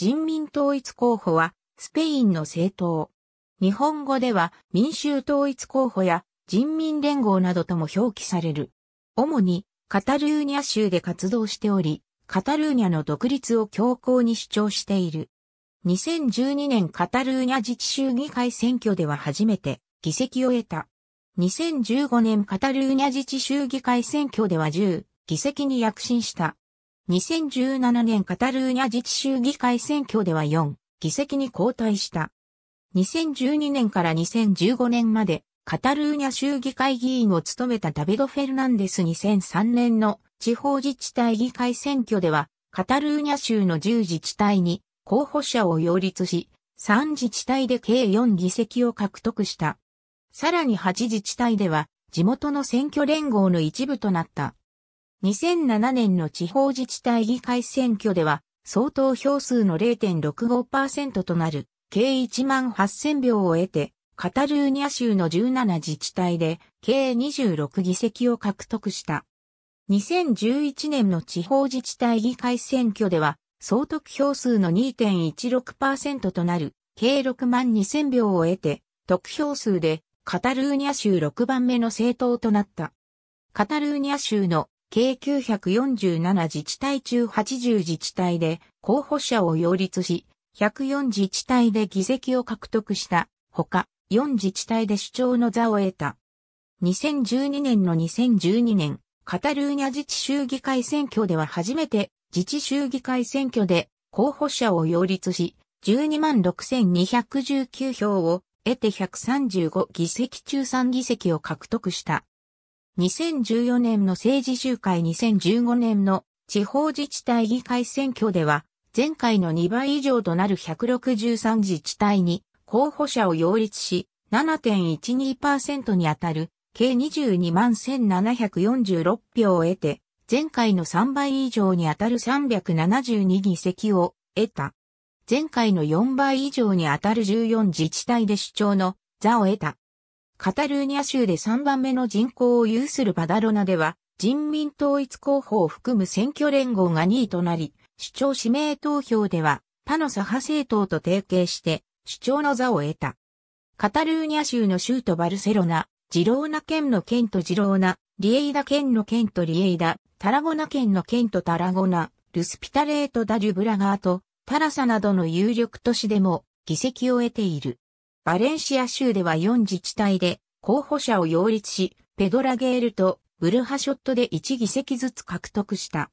人民統一候補は、スペインの政党。日本語では民衆統一候補や人民連合などとも表記される。主にカタルーニャ州で活動しており、カタルーニャの独立を強硬に主張している。2012年カタルーニャ自治州議会選挙では初めて議席を得た。2015年カタルーニャ自治州議会選挙では10議席に躍進した。2017年カタルーニャ自治州議会選挙では4議席に後退した。2012年から2015年までカタルーニャ州議会議員を務めたダビド・フェルナンデス2003年の地方自治体議会選挙ではカタルーニャ州の10自治体に候補者を擁立し、3自治体で計4議席を獲得した。さらに8自治体では地元の選挙連合の一部となった。2007年の地方自治体議会選挙では、相当票数の0.65%となる、計1万8000票を得て、カタルーニャ州の17自治体で、計26議席を獲得した。2011年の地方自治体議会選挙では、総得票数の2.16%となる、計6万2000票を得て、得票数で、カタルーニャ州6番目の政党となった。カタルーニャ州の計947自治体中80自治体で候補者を擁立し、104自治体で議席を獲得したほか、4自治体で主張の座を得た。2012年の2012年、カタルーニャ自治州議会選挙では初めて自治州議会選挙で候補者を擁立し、126,219票を得て135議席中3議席を獲得した。2014年の政治集会2015年の地方自治体議会選挙では、前回の2倍以上となる163自治体に候補者を擁立し、7.12%に当たる計22万1746票を得て、前回の3倍以上に当たる372議席を得た。前回の4倍以上に当たる14自治体で主張の座を得た。カタルーニャ州で3番目の人口を有するバダロナでは、人民統一候補を含む選挙連合が2位となり、主張指名投票では、他の左派政党と提携して、主張の座を得た。カタルーニャ州の州都バルセロナ、ジローナ県の県とジローナ、リエイダ県の県とリエイダ、タラゴナ県の県とタラゴナ、ルスピタレート・ダ・リュブラガーと、タラサなどの有力都市でも議席を得ている。バレンシア州では4自治体で候補者を擁立し、ペドラゲールとブルハショットで1議席ずつ獲得した。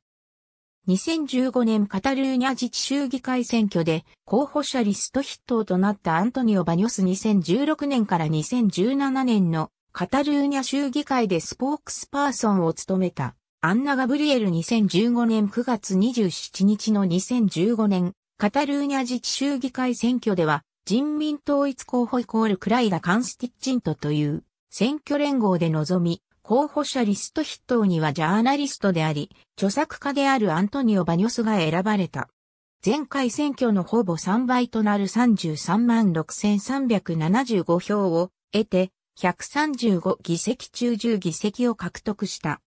2015年カタルーニャ自治州議会選挙で候補者リスト筆頭となったアントニオ・バニョス2016年から2017年のカタルーニャ州議会でスポークスパーソンを務めたアンナ・ガブリエル2015年9月27日の2015年カタルーニャ自治州議会選挙では人民統一候補イコールクライダ・カンスティッチントという選挙連合で臨み、候補者リスト筆頭にはジャーナリストであり、著作家であるアントニオ・バニョスが選ばれた。前回選挙のほぼ3倍となる33万6375票を得て、135議席中10議席を獲得した。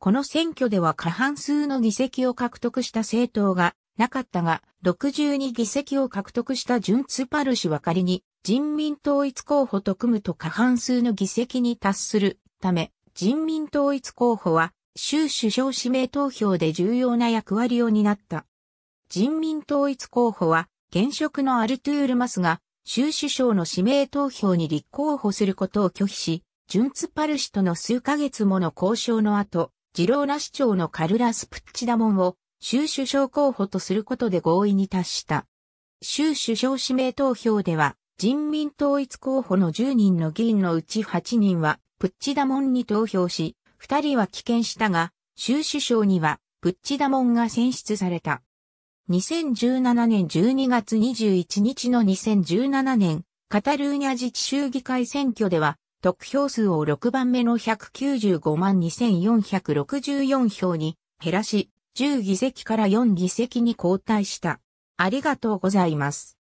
この選挙では過半数の議席を獲得した政党がなかったが、62議席を獲得したジュンツパル氏は仮に人民統一候補と組むと過半数の議席に達するため、人民統一候補は州首相指名投票で重要な役割を担った。人民統一候補は現職のアルトゥールマスが州首相の指名投票に立候補することを拒否し、ジュンツパル氏との数ヶ月もの交渉の後、ジローラ市長のカルラス・プッチダモンを州首相候補とすることで合意に達した。州首相指名投票では、人民統一候補の10人の議員のうち8人は、プッチダモンに投票し、2人は棄権したが、州首相には、プッチダモンが選出された。2017年12月21日の2017年、カタルーニャ自治州議会選挙では、得票数を6番目の195万2464票に減らし、10議席から4議席に交代した。ありがとうございます。